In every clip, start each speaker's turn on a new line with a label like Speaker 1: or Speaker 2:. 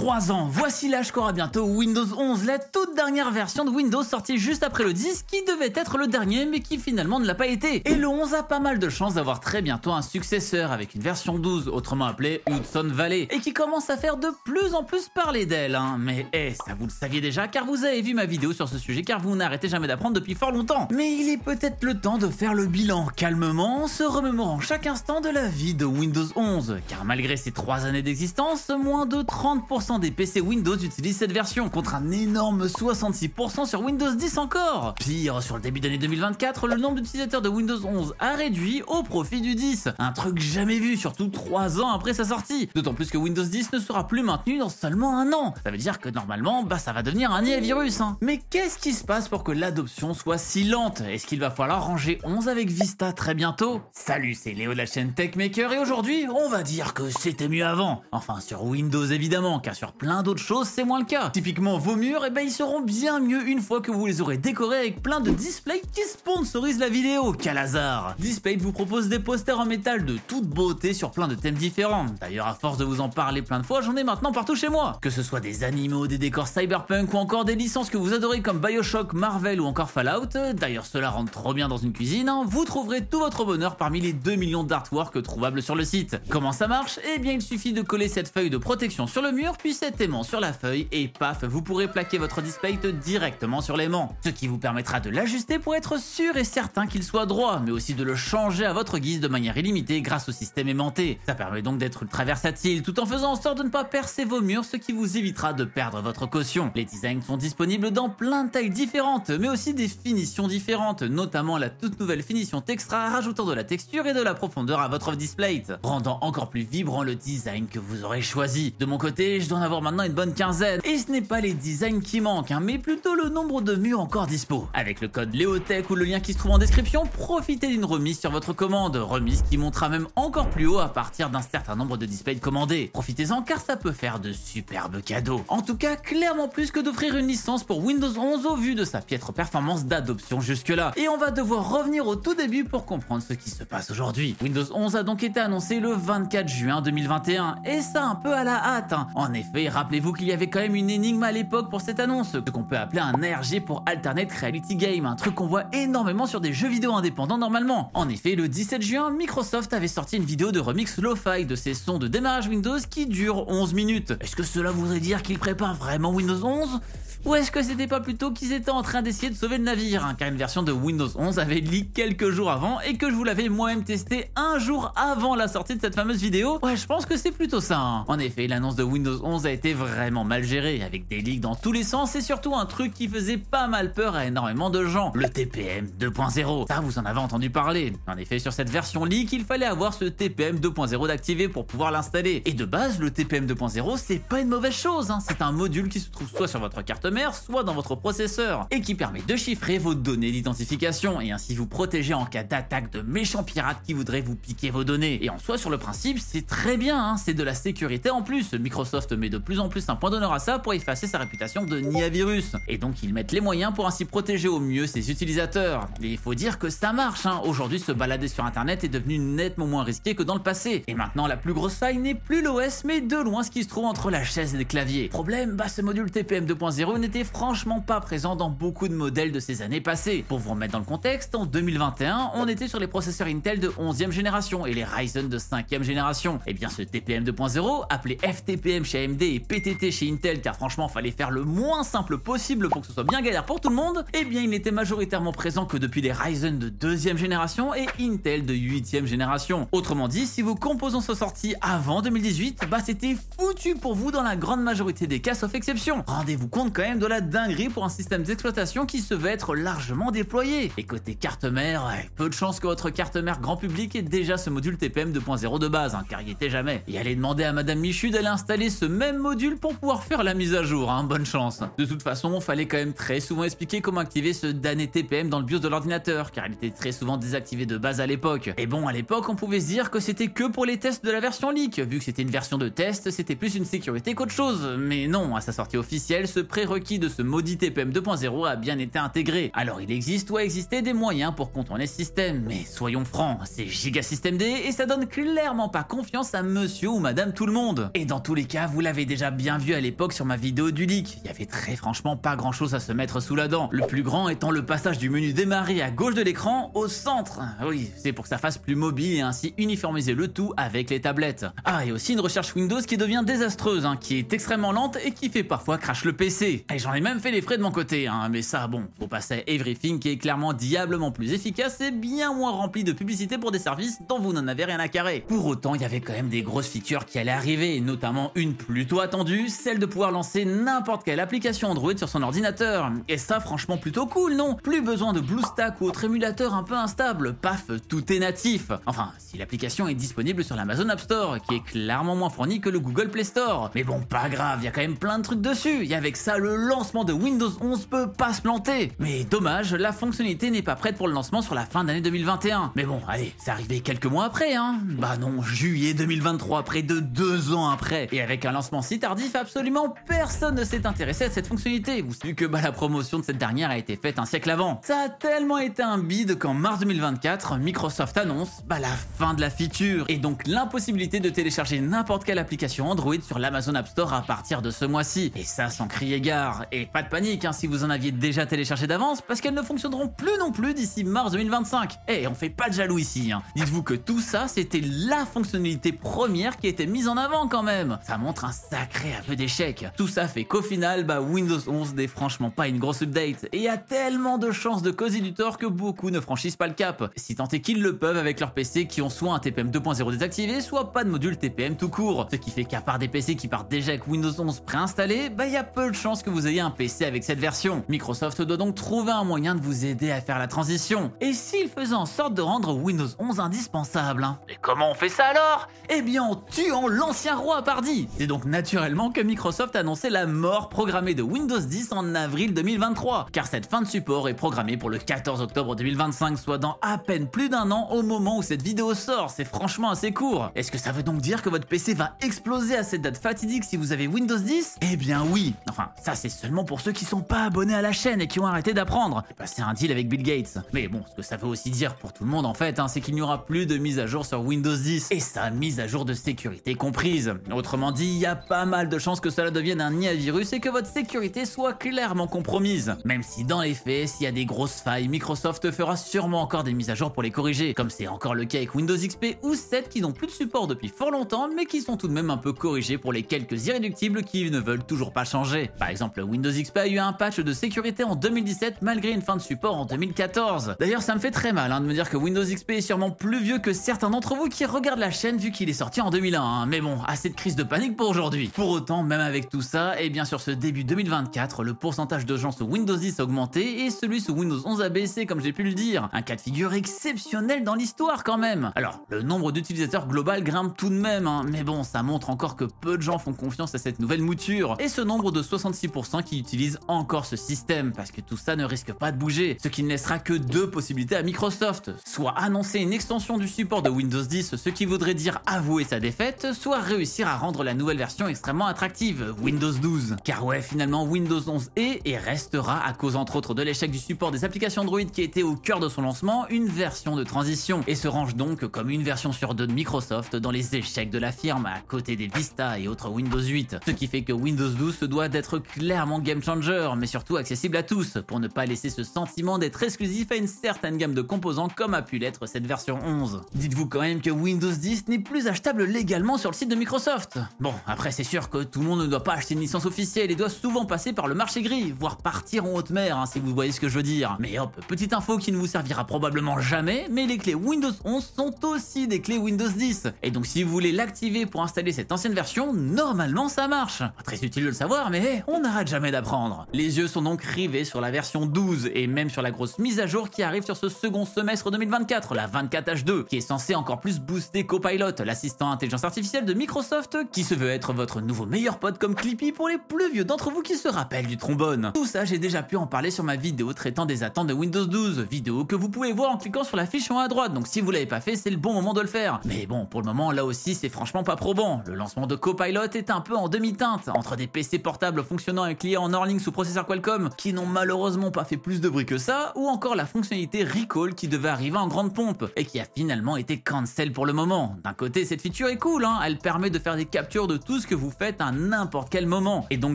Speaker 1: 3 ans. Voici l'âge qu'aura bientôt Windows 11, la toute dernière version de Windows sortie juste après le 10 qui devait être le dernier mais qui finalement ne l'a pas été. Et le 11 a pas mal de chances d'avoir très bientôt un successeur avec une version 12, autrement appelée Hudson Valley, et qui commence à faire de plus en plus parler d'elle. Hein. Mais hé, eh, ça vous le saviez déjà car vous avez vu ma vidéo sur ce sujet car vous n'arrêtez jamais d'apprendre depuis fort longtemps. Mais il est peut-être le temps de faire le bilan calmement en se remémorant chaque instant de la vie de Windows 11 car malgré ses 3 années d'existence, moins de 30% des PC Windows utilisent cette version, contre un énorme 66% sur Windows 10 encore. Pire, sur le début d'année 2024, le nombre d'utilisateurs de Windows 11 a réduit au profit du 10. Un truc jamais vu, surtout 3 ans après sa sortie. D'autant plus que Windows 10 ne sera plus maintenu dans seulement un an. Ça veut dire que normalement, bah ça va devenir un Nia virus. Hein. Mais qu'est-ce qui se passe pour que l'adoption soit si lente Est-ce qu'il va falloir ranger 11 avec Vista très bientôt Salut, c'est Léo de la chaîne Techmaker et aujourd'hui, on va dire que c'était mieux avant. Enfin, sur Windows évidemment, car sur plein d'autres choses, c'est moins le cas. Typiquement, vos murs, et eh ben, ils seront bien mieux une fois que vous les aurez décorés avec plein de displays qui sponsorisent la vidéo, qu'à hasard Display vous propose des posters en métal de toute beauté sur plein de thèmes différents. D'ailleurs, à force de vous en parler plein de fois, j'en ai maintenant partout chez moi. Que ce soit des animaux, des décors cyberpunk ou encore des licences que vous adorez comme Bioshock, Marvel ou encore Fallout, d'ailleurs cela rentre trop bien dans une cuisine, hein, vous trouverez tout votre bonheur parmi les 2 millions d'artworks trouvables sur le site. Comment ça marche Et eh bien, il suffit de coller cette feuille de protection sur le mur, puis cet aimant sur la feuille et paf, vous pourrez plaquer votre display directement sur l'aimant, ce qui vous permettra de l'ajuster pour être sûr et certain qu'il soit droit, mais aussi de le changer à votre guise de manière illimitée grâce au système aimanté. Ça permet donc d'être ultra versatile tout en faisant en sorte de ne pas percer vos murs, ce qui vous évitera de perdre votre caution. Les designs sont disponibles dans plein de tailles différentes, mais aussi des finitions différentes, notamment la toute nouvelle finition Textra rajoutant de la texture et de la profondeur à votre display, rendant encore plus vibrant le design que vous aurez choisi. De mon côté, je dois avoir maintenant une bonne quinzaine. Et ce n'est pas les designs qui manquent, hein, mais plutôt le nombre de murs encore dispo. Avec le code Léotech ou le lien qui se trouve en description, profitez d'une remise sur votre commande. Remise qui montera même encore plus haut à partir d'un certain nombre de displays commandés. Profitez-en car ça peut faire de superbes cadeaux. En tout cas, clairement plus que d'offrir une licence pour Windows 11 au vu de sa piètre performance d'adoption jusque-là. Et on va devoir revenir au tout début pour comprendre ce qui se passe aujourd'hui. Windows 11 a donc été annoncé le 24 juin 2021 et ça un peu à la hâte. Hein effet, rappelez-vous qu'il y avait quand même une énigme à l'époque pour cette annonce, ce qu'on peut appeler un ARG pour Alternate Reality Game, un truc qu'on voit énormément sur des jeux vidéo indépendants normalement. En effet, le 17 juin, Microsoft avait sorti une vidéo de remix lo-fi de ses sons de démarrage Windows qui dure 11 minutes. Est-ce que cela voudrait dire qu'ils préparent vraiment Windows 11 ou est-ce que c'était pas plutôt qu'ils étaient en train d'essayer de sauver le navire, hein? car une version de Windows 11 avait leak quelques jours avant et que je vous l'avais moi-même testé un jour avant la sortie de cette fameuse vidéo Ouais, je pense que c'est plutôt ça. Hein. En effet, l'annonce de Windows 11 a été vraiment mal géré, avec des leaks dans tous les sens et surtout un truc qui faisait pas mal peur à énormément de gens, le TPM 2.0. Ça, vous en avez entendu parler. En effet, sur cette version leak, il fallait avoir ce TPM 2.0 d'activer pour pouvoir l'installer. Et de base, le TPM 2.0, c'est pas une mauvaise chose, hein. c'est un module qui se trouve soit sur votre carte mère, soit dans votre processeur, et qui permet de chiffrer vos données d'identification, et ainsi vous protéger en cas d'attaque de méchants pirates qui voudraient vous piquer vos données. Et en soi, sur le principe, c'est très bien, hein. c'est de la sécurité en plus. Microsoft mais de plus en plus un point d'honneur à ça pour effacer sa réputation de niavirus. Et donc ils mettent les moyens pour ainsi protéger au mieux ses utilisateurs. Et il faut dire que ça marche, hein. aujourd'hui se balader sur internet est devenu nettement moins risqué que dans le passé. Et maintenant la plus grosse faille n'est plus l'OS mais de loin ce qui se trouve entre la chaise et le clavier. Problème, bah ce module TPM 2.0 n'était franchement pas présent dans beaucoup de modèles de ces années passées. Pour vous remettre dans le contexte, en 2021 on était sur les processeurs Intel de 11e génération et les Ryzen de 5e génération. Et eh bien ce TPM 2.0, appelé FTPM chez AMD et PTT chez Intel car franchement fallait faire le moins simple possible pour que ce soit bien galère pour tout le monde, et eh bien il n'était majoritairement présent que depuis les Ryzen de deuxième génération et Intel de 8 huitième génération. Autrement dit, si vos composants sont sortis avant 2018, bah c'était foutu pour vous dans la grande majorité des cas sauf exception. Rendez-vous compte quand même de la dinguerie pour un système d'exploitation qui se veut être largement déployé. Et côté carte mère, peu de chance que votre carte mère grand public ait déjà ce module TPM 2.0 de base, hein, car il était jamais. Et allez demander à Madame Michu d'aller installer ce même module pour pouvoir faire la mise à jour, hein, bonne chance. De toute façon, fallait quand même très souvent expliquer comment activer ce damné TPM dans le BIOS de l'ordinateur, car il était très souvent désactivé de base à l'époque. Et bon, à l'époque, on pouvait se dire que c'était que pour les tests de la version leak, vu que c'était une version de test, c'était plus une sécurité qu'autre chose. Mais non, à sa sortie officielle, ce prérequis de ce maudit TPM 2.0 a bien été intégré. Alors il existe ou a existé des moyens pour contourner ce système, mais soyons francs, c'est giga système D et ça donne clairement pas confiance à monsieur ou madame tout le monde. Et dans tous les cas, vous l'avez déjà bien vu à l'époque sur ma vidéo du leak. Il y avait très franchement pas grand chose à se mettre sous la dent. Le plus grand étant le passage du menu démarrer à gauche de l'écran au centre. Ah oui, c'est pour que ça fasse plus mobile et ainsi uniformiser le tout avec les tablettes. Ah, et aussi une recherche Windows qui devient désastreuse, hein, qui est extrêmement lente et qui fait parfois crash le PC. Et j'en ai même fait les frais de mon côté, hein, mais ça, bon, faut passer à Everything qui est clairement diablement plus efficace et bien moins rempli de publicité pour des services dont vous n'en avez rien à carrer. Pour autant, il y avait quand même des grosses features qui allaient arriver, notamment une plus plutôt attendu, celle de pouvoir lancer n'importe quelle application Android sur son ordinateur. Et ça, franchement, plutôt cool, non Plus besoin de BlueStack ou autre émulateur un peu instable, paf, tout est natif. Enfin, si l'application est disponible sur l'Amazon App Store, qui est clairement moins fourni que le Google Play Store. Mais bon, pas grave, il y a quand même plein de trucs dessus, et avec ça, le lancement de Windows 11 peut pas se planter. Mais dommage, la fonctionnalité n'est pas prête pour le lancement sur la fin d'année 2021. Mais bon, allez, c'est arrivé quelques mois après, hein Bah non, juillet 2023, près de deux ans après, et avec un lancement si tardif, absolument personne ne s'est intéressé à cette fonctionnalité, vous savez que bah, la promotion de cette dernière a été faite un siècle avant. Ça a tellement été un bide qu'en mars 2024, Microsoft annonce bah, la fin de la feature, et donc l'impossibilité de télécharger n'importe quelle application Android sur l'Amazon App Store à partir de ce mois-ci. Et ça sans crier gare. Et pas de panique hein, si vous en aviez déjà téléchargé d'avance, parce qu'elles ne fonctionneront plus non plus d'ici mars 2025. Et eh, on fait pas de jaloux ici. Hein. Dites-vous que tout ça, c'était la fonctionnalité première qui était mise en avant quand même. Ça montre un sacré peu d'échec. Tout ça fait qu'au final, bah, Windows 11 n'est franchement pas une grosse update et a tellement de chances de causer du tort que beaucoup ne franchissent pas le cap, si tant est qu'ils le peuvent avec leurs PC qui ont soit un TPM 2.0 désactivé, soit pas de module TPM tout court. Ce qui fait qu'à part des PC qui partent déjà avec Windows 11 préinstallé, bah, il y a peu de chances que vous ayez un PC avec cette version. Microsoft doit donc trouver un moyen de vous aider à faire la transition. Et s'il faisait en sorte de rendre Windows 11 indispensable. Et hein. comment on fait ça alors Eh bien en tuant l'ancien roi pardi C'est donc naturellement que Microsoft annonçait la mort programmée de Windows 10 en avril 2023, car cette fin de support est programmée pour le 14 octobre 2025, soit dans à peine plus d'un an au moment où cette vidéo sort, c'est franchement assez court. Est-ce que ça veut donc dire que votre PC va exploser à cette date fatidique si vous avez Windows 10 Eh bien oui Enfin, ça c'est seulement pour ceux qui sont pas abonnés à la chaîne et qui ont arrêté d'apprendre. c'est un deal avec Bill Gates. Mais bon, ce que ça veut aussi dire pour tout le monde en fait, hein, c'est qu'il n'y aura plus de mise à jour sur Windows 10, et sa mise à jour de sécurité comprise. Autrement dit, il y a a pas mal de chances que cela devienne un Nia virus et que votre sécurité soit clairement compromise. Même si dans les faits, s'il y a des grosses failles, Microsoft fera sûrement encore des mises à jour pour les corriger, comme c'est encore le cas avec Windows XP ou 7 qui n'ont plus de support depuis fort longtemps mais qui sont tout de même un peu corrigés pour les quelques irréductibles qui ne veulent toujours pas changer. Par exemple, Windows XP a eu un patch de sécurité en 2017 malgré une fin de support en 2014. D'ailleurs, ça me fait très mal hein, de me dire que Windows XP est sûrement plus vieux que certains d'entre vous qui regardent la chaîne vu qu'il est sorti en 2001. Hein. Mais bon, assez de crise de panique pour aujourd'hui. Pour autant, même avec tout ça, et eh bien sur ce début 2024, le pourcentage de gens sous Windows 10 a augmenté et celui sous Windows 11 a baissé comme j'ai pu le dire. Un cas de figure exceptionnel dans l'histoire quand même. Alors, le nombre d'utilisateurs global grimpe tout de même, hein. mais bon, ça montre encore que peu de gens font confiance à cette nouvelle mouture. Et ce nombre de 66% qui utilisent encore ce système, parce que tout ça ne risque pas de bouger. Ce qui ne laissera que deux possibilités à Microsoft. Soit annoncer une extension du support de Windows 10, ce qui voudrait dire avouer sa défaite, soit réussir à rendre la nouvelle version extrêmement attractive, Windows 12. Car ouais, finalement, Windows 11 est et restera, à cause entre autres de l'échec du support des applications Android qui était au cœur de son lancement, une version de transition, et se range donc comme une version sur deux de Microsoft dans les échecs de la firme, à côté des Vista et autres Windows 8. Ce qui fait que Windows 12 se doit d'être clairement game changer, mais surtout accessible à tous, pour ne pas laisser ce sentiment d'être exclusif à une certaine gamme de composants comme a pu l'être cette version 11. Dites-vous quand même que Windows 10 n'est plus achetable légalement sur le site de Microsoft. Bon, après, c'est sûr que tout le monde ne doit pas acheter une licence officielle et doit souvent passer par le marché gris, voire partir en haute mer, hein, si vous voyez ce que je veux dire. Mais hop, petite info qui ne vous servira probablement jamais, mais les clés Windows 11 sont aussi des clés Windows 10. Et donc si vous voulez l'activer pour installer cette ancienne version, normalement ça marche. très utile de le savoir, mais on n'arrête jamais d'apprendre. Les yeux sont donc rivés sur la version 12 et même sur la grosse mise à jour qui arrive sur ce second semestre 2024, la 24H2, qui est censée encore plus booster Copilot, l'assistant intelligence artificielle de Microsoft, qui se veut être votre nouveau meilleur pote comme Clippy pour les plus vieux d'entre vous qui se rappellent du trombone. Tout ça, j'ai déjà pu en parler sur ma vidéo traitant des attentes de Windows 12, vidéo que vous pouvez voir en cliquant sur la fiche en haut à droite, donc si vous l'avez pas fait, c'est le bon moment de le faire. Mais bon, pour le moment, là aussi, c'est franchement pas probant. Le lancement de Copilot est un peu en demi-teinte, entre des PC portables fonctionnant et clients en Orling sous processeur Qualcomm, qui n'ont malheureusement pas fait plus de bruit que ça, ou encore la fonctionnalité Recall qui devait arriver en grande pompe, et qui a finalement été cancel pour le moment. D'un côté, cette feature est cool, hein, elle permet de faire des captures de tout ce que vous faites à n'importe quel moment. Et donc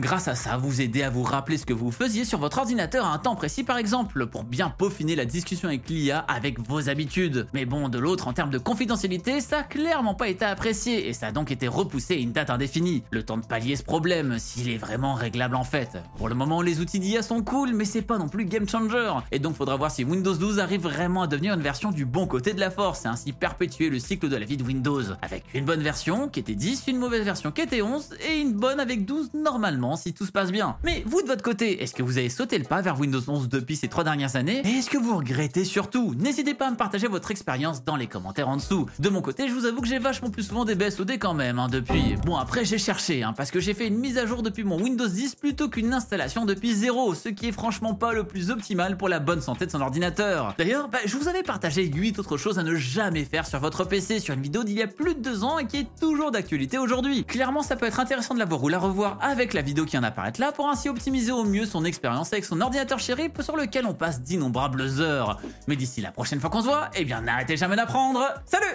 Speaker 1: grâce à ça, vous aider à vous rappeler ce que vous faisiez sur votre ordinateur à un temps précis par exemple, pour bien peaufiner la discussion avec l'IA avec vos habitudes. Mais bon, de l'autre, en termes de confidentialité, ça a clairement pas été apprécié et ça a donc été repoussé à une date indéfinie. Le temps de pallier ce problème, s'il est vraiment réglable en fait. Pour le moment, les outils d'IA sont cool, mais c'est pas non plus game changer. Et donc faudra voir si Windows 12 arrive vraiment à devenir une version du bon côté de la force et ainsi perpétuer le cycle de la vie de Windows. Avec une bonne version qui était 10, une mauvaise version qui était 11, et une bonne avec 12 normalement si tout se passe bien. Mais vous de votre côté, est-ce que vous avez sauté le pas vers Windows 11 depuis ces 3 dernières années Et est-ce que vous regrettez surtout N'hésitez pas à me partager votre expérience dans les commentaires en dessous. De mon côté, je vous avoue que j'ai vachement plus souvent des BSOD quand même hein, depuis. Bon après j'ai cherché hein, parce que j'ai fait une mise à jour depuis mon Windows 10 plutôt qu'une installation depuis 0, ce qui est franchement pas le plus optimal pour la bonne santé de son ordinateur. D'ailleurs, bah, je vous avais partagé 8 autres choses à ne jamais faire sur votre PC sur une vidéo d'il y a plus de 2 ans et qui est toujours d'actualité aujourd'hui. Clairement ça peut être intéressant de la voir ou la revoir avec la vidéo qui en apparaît là pour ainsi optimiser au mieux son expérience avec son ordinateur chéri sur lequel on passe d'innombrables heures. Mais d'ici la prochaine fois qu'on se voit, eh bien n'arrêtez jamais d'apprendre. Salut